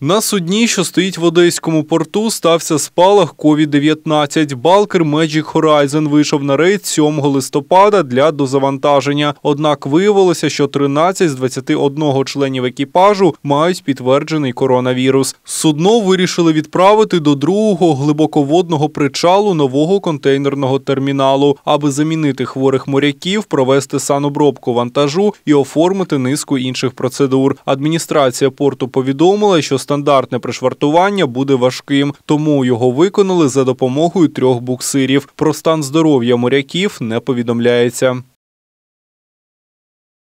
На судні, що стоїть в Одеському порту, стався спалах COVID-19. Балкер Magic Horizon вийшов на рейд 7 листопада для дозавантаження. Однак виявилося, що 13 з 21 членів екіпажу мають підтверджений коронавірус. Судно вирішили відправити до другого глибоководного причалу нового контейнерного терміналу, аби замінити хворих моряків, провести санобробку вантажу і оформити низку інших процедур. Адміністрація порту повідомила, що стандартне пришвартування буде важким, тому його виконали за допомогою трьох буксирів. Про стан здоров'я моряків не повідомляється.